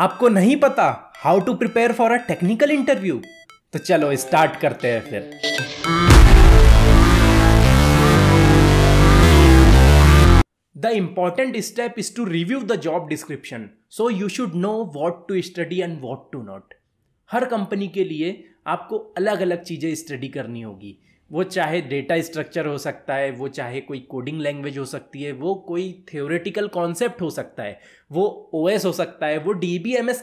आपको नहीं पता how to prepare for a technical interview तो चलो स्टार्ट करते हैं फिर the important step is to review the job description so you should know what to study and what to not हर company के लिए आपको अलग अलग चीज़ें स्टडी करनी होगी वो चाहे डेटा स्ट्रक्चर हो सकता है वो चाहे कोई कोडिंग लैंग्वेज हो सकती है वो कोई थ्योरेटिकल कॉन्सेप्ट हो सकता है वो ओएस हो सकता है वो डी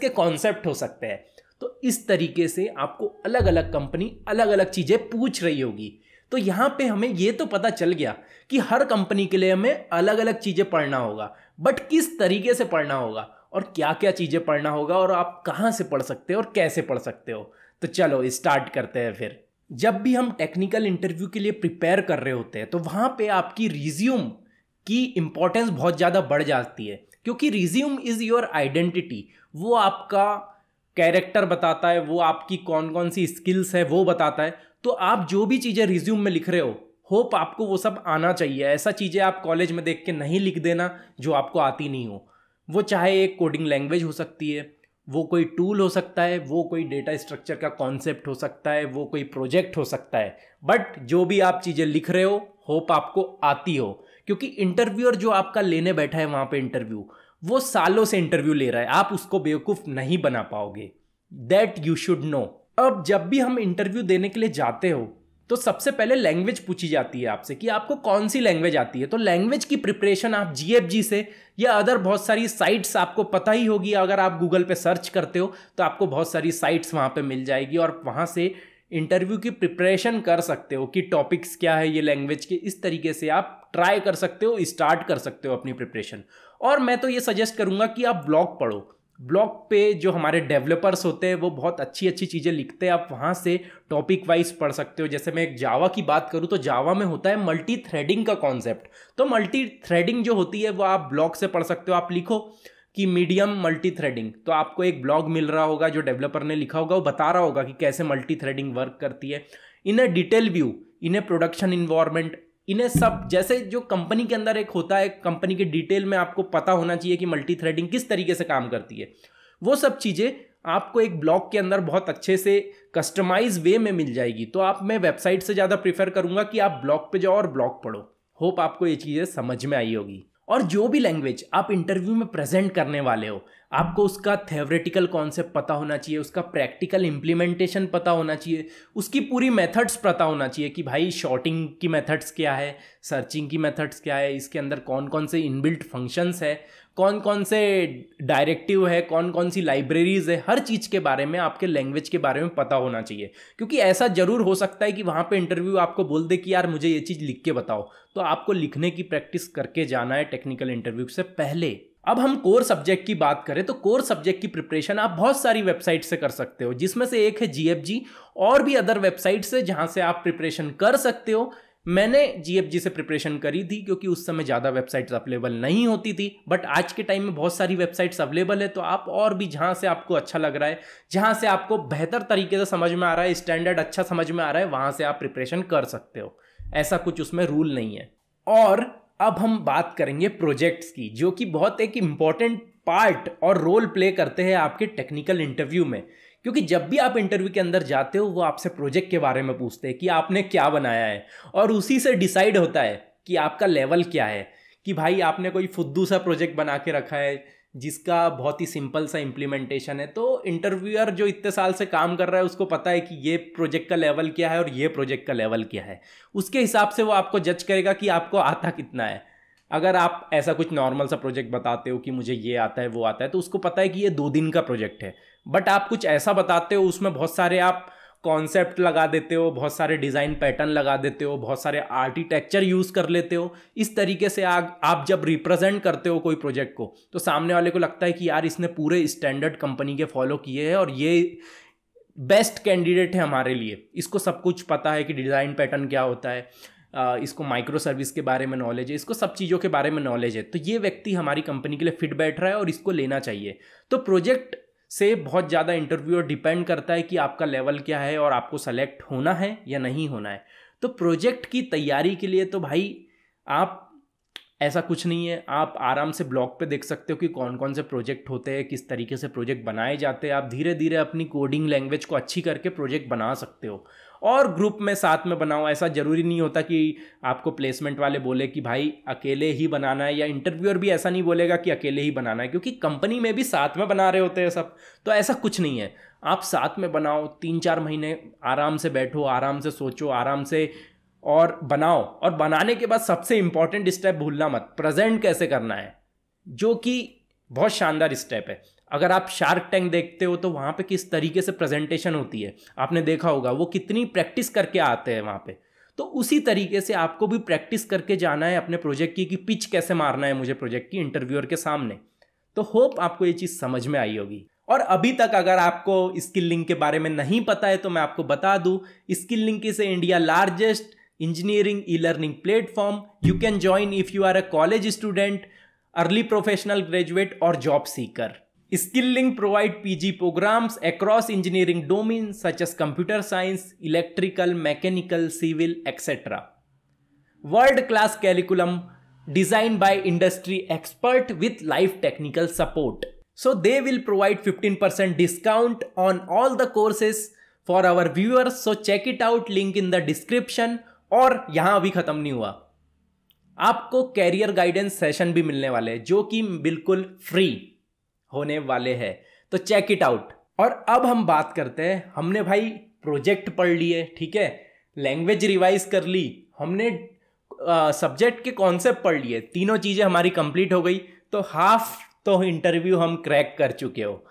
के कॉन्सेप्ट हो सकते हैं तो इस तरीके से आपको अलग अलग कंपनी अलग अलग चीज़ें पूछ रही होगी तो यहाँ पे हमें ये तो पता चल गया कि हर कंपनी के लिए हमें अलग अलग चीज़ें पढ़ना होगा बट किस तरीके से पढ़ना होगा और क्या क्या चीज़ें पढ़ना होगा और आप कहाँ से पढ़ सकते हो और कैसे पढ़ सकते हो तो चलो स्टार्ट करते हैं फिर जब भी हम टेक्निकल इंटरव्यू के लिए प्रिपेयर कर रहे होते हैं तो वहाँ पे आपकी रिज्यूम की इम्पोर्टेंस बहुत ज़्यादा बढ़ जाती है क्योंकि रिज्यूम इज़ योर आइडेंटिटी वो आपका कैरेक्टर बताता है वो आपकी कौन कौन सी स्किल्स है वो बताता है तो आप जो भी चीज़ें रिज्यूम में लिख रहे हो होप आपको वो सब आना चाहिए ऐसा चीज़ें आप कॉलेज में देख के नहीं लिख देना जो आपको आती नहीं हो वो चाहे एक कोडिंग लैंग्वेज हो सकती है वो कोई टूल हो सकता है वो कोई डेटा स्ट्रक्चर का कॉन्सेप्ट हो सकता है वो कोई प्रोजेक्ट हो सकता है बट जो भी आप चीज़ें लिख रहे हो होप आपको आती हो क्योंकि इंटरव्यूअर जो आपका लेने बैठा है वहाँ पे इंटरव्यू वो सालों से इंटरव्यू ले रहा है आप उसको बेवकूफ़ नहीं बना पाओगे दैट यू शुड नो अब जब भी हम इंटरव्यू देने के लिए जाते हो तो सबसे पहले लैंग्वेज पूछी जाती है आपसे कि आपको कौन सी लैंग्वेज आती है तो लैंग्वेज की प्रिपरेशन आप जी से या अदर बहुत सारी साइट्स आपको पता ही होगी अगर आप गूगल पे सर्च करते हो तो आपको बहुत सारी साइट्स वहाँ पे मिल जाएगी और वहाँ से इंटरव्यू की प्रिपरेशन कर सकते हो कि टॉपिक्स क्या है ये लैंग्वेज के इस तरीके से आप ट्राई कर सकते हो स्टार्ट कर सकते हो अपनी प्रिपरेशन और मैं तो ये सजेस्ट करूँगा कि आप ब्लॉग पढ़ो ब्लॉग पे जो हमारे डेवलपर्स होते हैं वो बहुत अच्छी अच्छी चीज़ें लिखते हैं आप वहाँ से टॉपिक वाइज पढ़ सकते हो जैसे मैं एक जावा की बात करूँ तो जावा में होता है मल्टी थ्रेडिंग का कॉन्सेप्ट तो मल्टी थ्रेडिंग जो होती है वो आप ब्लॉग से पढ़ सकते हो आप लिखो कि मीडियम मल्टी थ्रेडिंग तो आपको एक ब्लॉग मिल रहा होगा जो डेवलपर ने लिखा होगा वो बता रहा होगा कि कैसे मल्टी थ्रेडिंग वर्क करती है in a detail view in a production environment इन्हें सब जैसे जो कंपनी के अंदर एक होता है कंपनी के डिटेल में आपको पता होना चाहिए कि मल्टी थ्रेडिंग किस तरीके से काम करती है वो सब चीज़ें आपको एक ब्लॉग के अंदर बहुत अच्छे से कस्टमाइज वे में मिल जाएगी तो आप मैं वेबसाइट से ज़्यादा प्रीफर करूँगा कि आप ब्लॉग पे जाओ और ब्लॉग पढ़ो होप आपको ये चीज़ें समझ में आई होगी और जो भी लैंग्वेज आप इंटरव्यू में प्रेजेंट करने वाले हो आपको उसका थेवरेटिकल कॉन्सेप्ट पता होना चाहिए उसका प्रैक्टिकल इम्प्लीमेंटेशन पता होना चाहिए उसकी पूरी मेथड्स पता होना चाहिए कि भाई शॉर्टिंग की मेथड्स क्या है सर्चिंग की मेथड्स क्या है इसके अंदर कौन कौन से इनबिल्ट फंक्शंस है कौन कौन से डायरेक्टिव है कौन कौन सी लाइब्रेरीज है हर चीज़ के बारे में आपके लैंग्वेज के बारे में पता होना चाहिए क्योंकि ऐसा ज़रूर हो सकता है कि वहाँ पे इंटरव्यू आपको बोल दे कि यार मुझे ये चीज़ लिख के बताओ तो आपको लिखने की प्रैक्टिस करके जाना है टेक्निकल इंटरव्यू से पहले अब हम कोर सब्जेक्ट की बात करें तो कोर सब्जेक्ट की प्रिपरेशन आप बहुत सारी वेबसाइट से कर सकते हो जिसमें से एक है जी और भी अदर वेबसाइट से जहां से आप प्रिपरेशन कर सकते हो मैंने जी से प्रिपरेशन करी थी क्योंकि उस समय ज़्यादा वेबसाइट्स अवेलेबल नहीं होती थी बट आज के टाइम में बहुत सारी वेबसाइट्स अवेलेबल है तो आप और भी जहाँ से आपको अच्छा लग रहा है जहाँ से आपको बेहतर तरीके से समझ में आ रहा है स्टैंडर्ड अच्छा समझ में आ रहा है वहाँ से आप प्रिपरेशन कर सकते हो ऐसा कुछ उसमें रूल नहीं है और अब हम बात करेंगे प्रोजेक्ट्स की जो कि बहुत एक इम्पॉर्टेंट पार्ट और रोल प्ले करते हैं आपके टेक्निकल इंटरव्यू में क्योंकि जब भी आप इंटरव्यू के अंदर जाते हो वो आपसे प्रोजेक्ट के बारे में पूछते हैं कि आपने क्या बनाया है और उसी से डिसाइड होता है कि आपका लेवल क्या है कि भाई आपने कोई फुद्दू सा प्रोजेक्ट बना के रखा है जिसका बहुत ही सिंपल सा इम्प्लीमेंटेशन है तो इंटरव्यूअर जो इतने साल से काम कर रहा है उसको पता है कि ये प्रोजेक्ट का लेवल क्या है और ये प्रोजेक्ट का लेवल क्या है उसके हिसाब से वो आपको जज करेगा कि आपको आता कितना है अगर आप ऐसा कुछ नॉर्मल सा प्रोजेक्ट बताते हो कि मुझे ये आता है वो आता है तो उसको पता है कि ये दो दिन का प्रोजेक्ट है बट आप कुछ ऐसा बताते हो उसमें बहुत सारे आप कॉन्सेप्ट लगा देते हो बहुत सारे डिज़ाइन पैटर्न लगा देते हो बहुत सारे आर्किटेक्चर यूज़ कर लेते हो इस तरीके से आग आप जब रिप्रेजेंट करते हो कोई प्रोजेक्ट को तो सामने वाले को लगता है कि यार इसने पूरे स्टैंडर्ड कंपनी के फॉलो किए हैं और ये बेस्ट कैंडिडेट है हमारे लिए इसको सब कुछ पता है कि डिज़ाइन पैटर्न क्या होता है इसको माइक्रो सर्विस के बारे में नॉलेज है इसको सब चीज़ों के बारे में नॉलेज है तो ये व्यक्ति हमारी कंपनी के लिए फिट बैठ रहा है और इसको लेना चाहिए तो प्रोजेक्ट से बहुत ज़्यादा इंटरव्यू डिपेंड करता है कि आपका लेवल क्या है और आपको सेलेक्ट होना है या नहीं होना है तो प्रोजेक्ट की तैयारी के लिए तो भाई आप ऐसा कुछ नहीं है आप आराम से ब्लॉग पे देख सकते हो कि कौन कौन से प्रोजेक्ट होते हैं किस तरीके से प्रोजेक्ट बनाए जाते हैं आप धीरे धीरे अपनी कोडिंग लैंग्वेज को अच्छी करके प्रोजेक्ट बना सकते हो और ग्रुप में साथ में बनाओ ऐसा ज़रूरी नहीं होता कि आपको प्लेसमेंट वाले बोले कि भाई अकेले ही बनाना है या इंटरव्यूअर भी ऐसा नहीं बोलेगा कि अकेले ही बनाना है क्योंकि कंपनी में भी साथ में बना रहे होते हैं सब तो ऐसा कुछ नहीं है आप साथ में बनाओ तीन चार महीने आराम से बैठो आराम से सोचो आराम से और बनाओ और बनाने के बाद सबसे इम्पॉर्टेंट स्टेप भूलना मत प्रेजेंट कैसे करना है जो कि बहुत शानदार स्टेप है अगर आप शार्क टैंक देखते हो तो वहाँ पे किस तरीके से प्रेजेंटेशन होती है आपने देखा होगा वो कितनी प्रैक्टिस करके आते हैं वहाँ पे तो उसी तरीके से आपको भी प्रैक्टिस करके जाना है अपने प्रोजेक्ट की कि पिच कैसे मारना है मुझे प्रोजेक्ट की इंटरव्यूअर के सामने तो होप आपको ये चीज़ समझ में आई होगी और अभी तक अगर आपको स्किल लिंक के बारे में नहीं पता है तो मैं आपको बता दूं स्किल लिंक इसे India largest engineering e-learning platform. You can join if you are a college student, early professional graduate or job seeker. SkillLink provide PG programs across engineering domains such as computer science, electrical, mechanical, civil, etc. World-class curriculum designed by industry expert with live technical support. So they will provide 15% discount on all the courses for our viewers. So check it out link in the description और यहां अभी ख़त्म नहीं हुआ आपको career guidance session भी मिलने वाले हैं जो कि बिल्कुल फ्री होने वाले हैं तो चेक इट आउट और अब हम बात करते हैं हमने भाई प्रोजेक्ट पढ़ लिए ठीक है लैंग्वेज रिवाइज कर ली हमने सब्जेक्ट के कॉन्सेप्ट पढ़ लिए तीनों चीज़ें हमारी कंप्लीट हो गई तो हाफ तो इंटरव्यू हम क्रैक कर चुके हो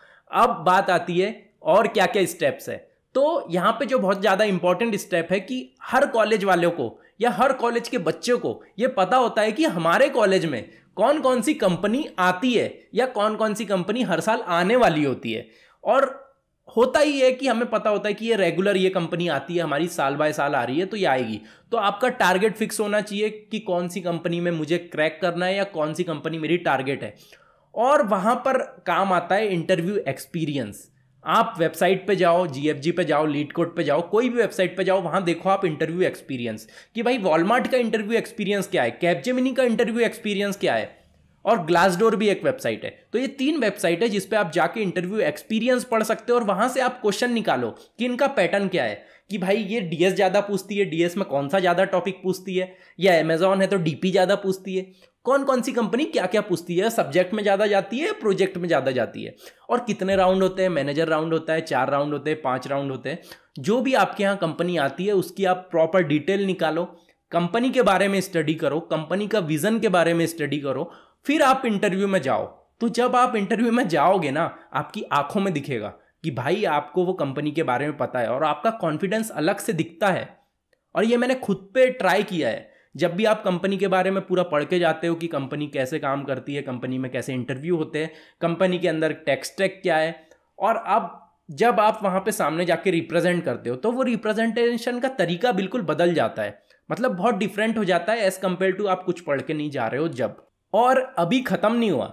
अब बात आती है और क्या क्या स्टेप्स है तो यहाँ पे जो बहुत ज़्यादा इंपॉर्टेंट स्टेप है कि हर कॉलेज वालों को या हर कॉलेज के बच्चों को ये पता होता है कि हमारे कॉलेज में कौन कौन सी कंपनी आती है या कौन कौन सी कंपनी हर साल आने वाली होती है और होता ही है कि हमें पता होता है कि ये रेगुलर ये कंपनी आती है हमारी साल बाय साल आ रही है तो ये आएगी तो आपका टारगेट फिक्स होना चाहिए कि कौन सी कंपनी में मुझे क्रैक करना है या कौन सी कंपनी मेरी टारगेट है और वहाँ पर काम आता है इंटरव्यू एक्सपीरियंस आप वेबसाइट पे जाओ जीएफजी पे जाओ लीड कोड पे जाओ कोई भी वेबसाइट पे जाओ वहां देखो आप इंटरव्यू एक्सपीरियंस कि भाई वॉलमार्ट का इंटरव्यू एक्सपीरियंस क्या है कैपजेमिनी का इंटरव्यू एक्सपीरियंस क्या है और ग्लासडोर भी एक वेबसाइट है तो ये तीन वेबसाइट है जिसपे आप जाके इंटरव्यू एक्सपीरियंस पढ़ सकते हो और वहां से आप क्वेश्चन निकालो कि इनका पैटर्न क्या है कि भाई ये डीएस ज़्यादा पूछती है डीएस में कौन सा ज़्यादा टॉपिक पूछती है या अमेजॉन है तो डीपी ज़्यादा पूछती है कौन कौन सी कंपनी क्या क्या पूछती है सब्जेक्ट में ज़्यादा जाती है प्रोजेक्ट में ज़्यादा जाती है और कितने राउंड होते हैं मैनेजर राउंड होता है चार राउंड होते हैं पाँच राउंड होते हैं जो भी आपके यहाँ कंपनी आती है उसकी आप प्रॉपर डिटेल निकालो कंपनी के बारे में स्टडी करो कंपनी का विजन के बारे में स्टडी करो फिर आप इंटरव्यू में जाओ तो जब आप इंटरव्यू में जाओगे ना आपकी आंखों में दिखेगा कि भाई आपको वो कंपनी के बारे में पता है और आपका कॉन्फिडेंस अलग से दिखता है और ये मैंने खुद पे ट्राई किया है जब भी आप कंपनी के बारे में पूरा पढ़ के जाते हो कि कंपनी कैसे काम करती है कंपनी में कैसे इंटरव्यू होते हैं कंपनी के अंदर टेक्सटेक क्या है और अब जब आप वहाँ पे सामने जाके रिप्रेजेंट करते हो तो वो रिप्रेजेंटेशन का तरीका बिल्कुल बदल जाता है मतलब बहुत डिफरेंट हो जाता है एज़ कम्पेयर टू आप कुछ पढ़ के नहीं जा रहे हो जब और अभी ख़त्म नहीं हुआ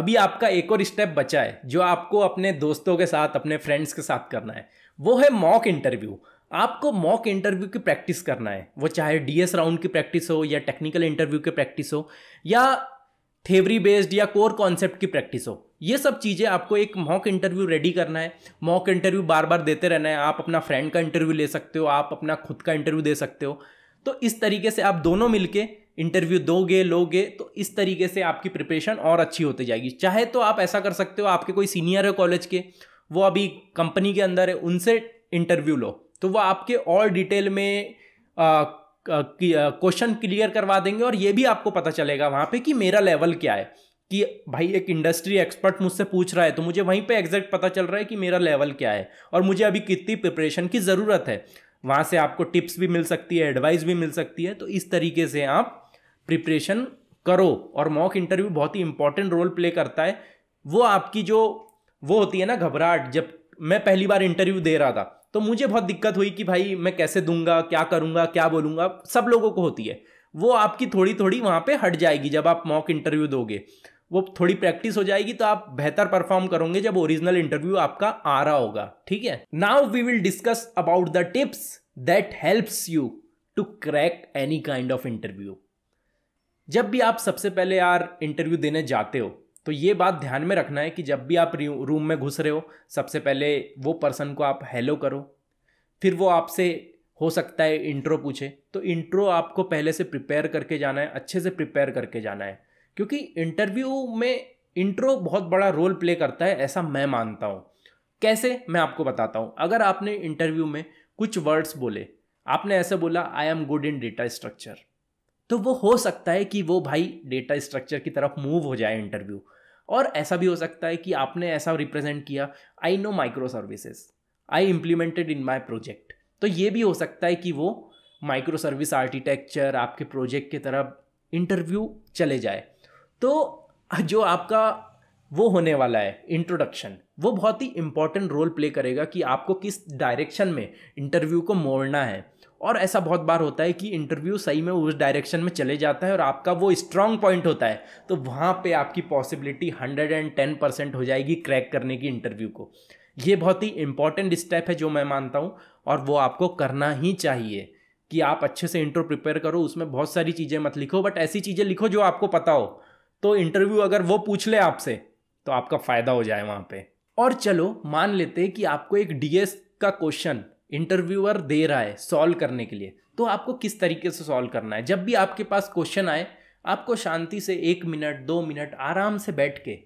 अभी आपका एक और स्टेप बचा है जो आपको अपने दोस्तों के साथ अपने फ्रेंड्स के साथ करना है वो है मॉक इंटरव्यू आपको मॉक इंटरव्यू की प्रैक्टिस करना है वो चाहे डीएस राउंड की प्रैक्टिस हो या टेक्निकल इंटरव्यू की प्रैक्टिस हो या थेवरी बेस्ड या कोर कॉन्सेप्ट की प्रैक्टिस हो ये सब चीज़ें आपको एक मॉक इंटरव्यू रेडी करना है मॉक इंटरव्यू बार बार देते रहना है आप अपना फ्रेंड का इंटरव्यू ले सकते हो आप अपना खुद का इंटरव्यू दे सकते हो तो इस तरीके से आप दोनों मिलके इंटरव्यू दोगे लोगे तो इस तरीके से आपकी प्रिपरेशन और अच्छी होती जाएगी चाहे तो आप ऐसा कर सकते हो आपके कोई सीनियर है कॉलेज के वो अभी कंपनी के अंदर है उनसे इंटरव्यू लो तो वह आपके और डिटेल में क्वेश्चन क्लियर करवा देंगे और ये भी आपको पता चलेगा वहाँ पे कि मेरा लेवल क्या है कि भाई एक इंडस्ट्री एक्सपर्ट मुझसे पूछ रहा है तो मुझे वहीं पे एग्जैक्ट पता चल रहा है कि मेरा लेवल क्या है और मुझे अभी कितनी प्रिपरेशन की ज़रूरत है वहाँ से आपको टिप्स भी मिल सकती है एडवाइस भी मिल सकती है तो इस तरीके से आप प्रिपरेशन करो और मॉक इंटरव्यू बहुत ही इंपॉर्टेंट रोल प्ले करता है वो आपकी जो वो होती है ना घबराहट जब मैं पहली बार इंटरव्यू दे रहा था तो मुझे बहुत दिक्कत हुई कि भाई मैं कैसे दूंगा क्या करूंगा क्या बोलूंगा सब लोगों को होती है वो आपकी थोड़ी थोड़ी वहाँ पे हट जाएगी जब आप मॉक इंटरव्यू दोगे वो थोड़ी प्रैक्टिस हो जाएगी तो आप बेहतर परफॉर्म करोगे जब ओरिजिनल इंटरव्यू आपका आ रहा होगा ठीक है now we will discuss about the tips that helps you to crack any kind of interview जब भी आप सबसे पहले यार इंटरव्यू देने जाते हो तो ये बात ध्यान में रखना है कि जब भी आप रूम में घुस रहे हो सबसे पहले वो पर्सन को आप हेलो करो फिर वो आपसे हो सकता है इंट्रो पूछे तो इंट्रो आपको पहले से प्रिपेयर करके जाना है अच्छे से प्रिपेयर करके जाना है क्योंकि इंटरव्यू में इंट्रो बहुत बड़ा रोल प्ले करता है ऐसा मैं मानता हूँ कैसे मैं आपको बताता हूँ अगर आपने इंटरव्यू में कुछ वर्ड्स बोले आपने ऐसे बोला I am good in data structure तो वो हो सकता है कि वो भाई डेटा स्ट्रक्चर की तरफ मूव हो जाए इंटरव्यू और ऐसा भी हो सकता है कि आपने ऐसा रिप्रेजेंट किया I know micro services I implemented in my project तो ये भी हो सकता है कि वो माइक्रो सर्विस आर्किटेक्चर आपके प्रोजेक्ट की तरफ इंटरव्यू चले जाए तो जो आपका वो होने वाला है इंट्रोडक्शन वो बहुत ही इंपॉर्टेंट रोल प्ले करेगा कि आपको किस डायरेक्शन में इंटरव्यू को मोड़ना है और ऐसा बहुत बार होता है कि इंटरव्यू सही में उस डायरेक्शन में चले जाता है और आपका वो स्ट्रांग पॉइंट होता है तो वहाँ पे आपकी possibility hundred and ten percent हो जाएगी क्रैक करने की इंटरव्यू को ये बहुत ही इंपॉर्टेंट स्टेप है जो मैं मानता हूँ और वो आपको करना ही चाहिए कि आप अच्छे से इंटरव्यू प्रिपेयर करो उसमें बहुत सारी चीज़ें मत लिखो बट ऐसी चीज़ें लिखो जो आपको पता हो तो इंटरव्यू अगर वो पूछ ले आपसे तो आपका फ़ायदा हो जाए वहाँ पर और चलो मान लेते कि आपको एक डीएस का क्वेश्चन इंटरव्यूअर दे रहा है सॉल्व करने के लिए तो आपको किस तरीके से सॉल्व करना है जब भी आपके पास क्वेश्चन आए आपको शांति से एक मिनट दो मिनट आराम से बैठ के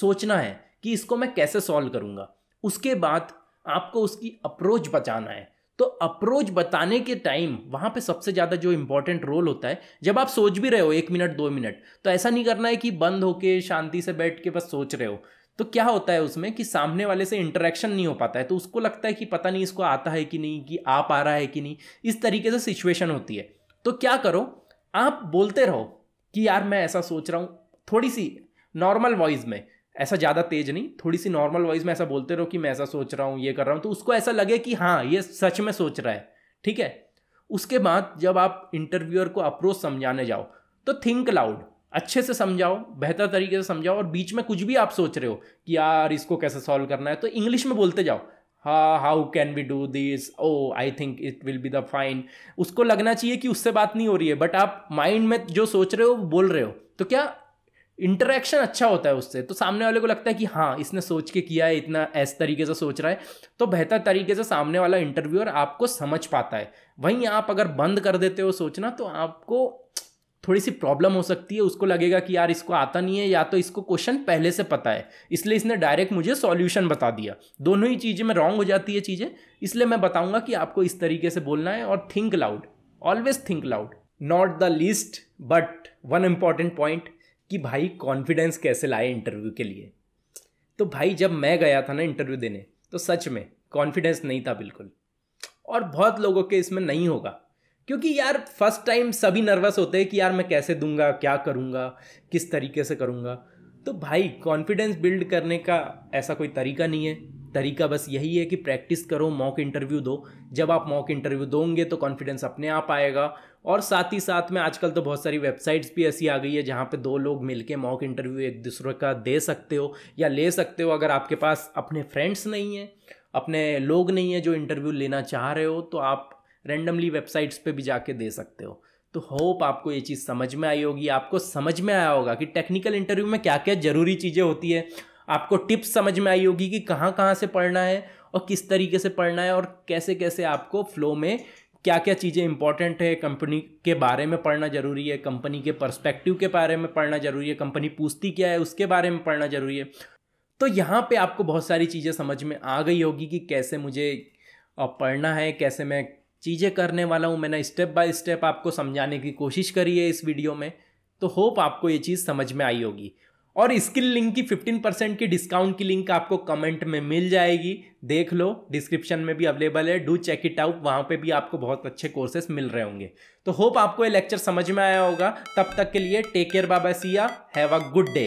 सोचना है कि इसको मैं कैसे सॉल्व करूँगा उसके बाद आपको उसकी अप्रोच बचाना है तो अप्रोच बताने के टाइम वहाँ पे सबसे ज़्यादा जो इम्पोर्टेंट रोल होता है जब आप सोच भी रहे हो एक मिनट दो मिनट तो ऐसा नहीं करना है कि बंद होके शांति से बैठ के बस सोच रहे हो तो क्या होता है उसमें कि सामने वाले से इंटरेक्शन नहीं हो पाता है तो उसको लगता है कि पता नहीं इसको आता है कि नहीं कि आप आ रहा है कि नहीं इस तरीके से सिचुएशन होती है तो क्या करो आप बोलते रहो कि यार मैं ऐसा सोच रहा हूँ थोड़ी सी नॉर्मल वॉइस में ऐसा ज़्यादा तेज नहीं थोड़ी सी नॉर्मल वॉइस में ऐसा बोलते रहो कि मैं ऐसा सोच रहा हूँ ये कर रहा हूँ तो उसको ऐसा लगे कि हाँ ये सच में सोच रहा है ठीक है उसके बाद जब आप इंटरव्यूअर को अप्रोच समझाने जाओ तो थिंक लाउड अच्छे से समझाओ बेहतर तरीके से समझाओ और बीच में कुछ भी आप सोच रहे हो कि यार इसको कैसे सॉल्व करना है तो इंग्लिश में बोलते जाओ हा how can we do this oh I think it will be the fine उसको लगना चाहिए कि उससे बात नहीं हो रही है बट आप माइंड में जो सोच रहे हो वो बोल रहे हो तो क्या इंटरेक्शन अच्छा होता है उससे तो सामने वाले को लगता है कि हाँ इसने सोच के किया है इतना ऐस तरीके से सोच रहा है तो बेहतर तरीके से सामने वाला इंटरव्यूअर आपको समझ पाता है वहीं आप अगर बंद कर देते हो सोचना तो आपको थोड़ी सी प्रॉब्लम हो सकती है उसको लगेगा कि यार इसको आता नहीं है या तो इसको क्वेश्चन पहले से पता है इसलिए इसने डायरेक्ट मुझे सॉल्यूशन बता दिया दोनों ही चीज़ें में रॉन्ग हो जाती है चीज़ें इसलिए मैं बताऊंगा कि आपको इस तरीके से बोलना है और think loud always think loud not the least but one important point कि भाई कॉन्फिडेंस कैसे लाए इंटरव्यू के लिए तो भाई जब मैं गया था ना इंटरव्यू देने तो सच में कॉन्फिडेंस नहीं था बिल्कुल और बहुत लोगों के इसमें नहीं होगा क्योंकि यार फर्स्ट टाइम सभी नर्वस होते हैं कि यार मैं कैसे दूंगा क्या करूँगा किस तरीके से करूँगा तो भाई कॉन्फिडेंस बिल्ड करने का ऐसा कोई तरीका नहीं है तरीका बस यही है कि प्रैक्टिस करो मॉक इंटरव्यू दो जब आप मॉक इंटरव्यू दोगे तो कॉन्फिडेंस अपने आप आएगा और साथ ही साथ में आजकल तो बहुत सारी वेबसाइट्स भी ऐसी आ गई है जहाँ पे दो लोग मिलके मॉक इंटरव्यू एक दूसरे का दे सकते हो या ले सकते हो अगर आपके पास अपने फ्रेंड्स नहीं हैं अपने लोग नहीं हैं जो इंटरव्यू लेना चाह रहे हो तो आप रेंडमली वेबसाइट्स पे भी जाके दे सकते हो तो होप आपको ये चीज़ समझ में आई होगी आपको समझ में आया होगा कि टेक्निकल इंटरव्यू में क्या क्या ज़रूरी चीज़ें होती है आपको टिप्स समझ में आई होगी कि कहाँ कहाँ से पढ़ना है और किस तरीके से पढ़ना है और कैसे कैसे आपको फ्लो में क्या क्या चीज़ें इंपॉर्टेंट है कंपनी के बारे में पढ़ना जरूरी है कंपनी के परस्पेक्टिव के बारे में पढ़ना जरूरी है कंपनी पूछती क्या है उसके बारे में पढ़ना जरूरी है तो यहाँ पे आपको बहुत सारी चीज़ें समझ में आ गई होगी कि कैसे मुझे पढ़ना है कैसे मैं चीज़ें करने वाला हूँ मैंने स्टेप बाय स्टेप आपको समझाने की कोशिश करी है इस वीडियो में तो होप आपको ये चीज़ समझ में आई होगी और स्किल लिंक की 15 परसेंट की डिस्काउंट की लिंक आपको कमेंट में मिल जाएगी देख लो डिस्क्रिप्शन में भी अवेलेबल है डू चेक इट आउट वहाँ पे भी आपको बहुत अच्छे कोर्सेस मिल रहे होंगे तो होप आपको ये लेक्चर समझ में आया होगा तब तक के लिए टेक केयर बाबा सिया हैव अ गुड डे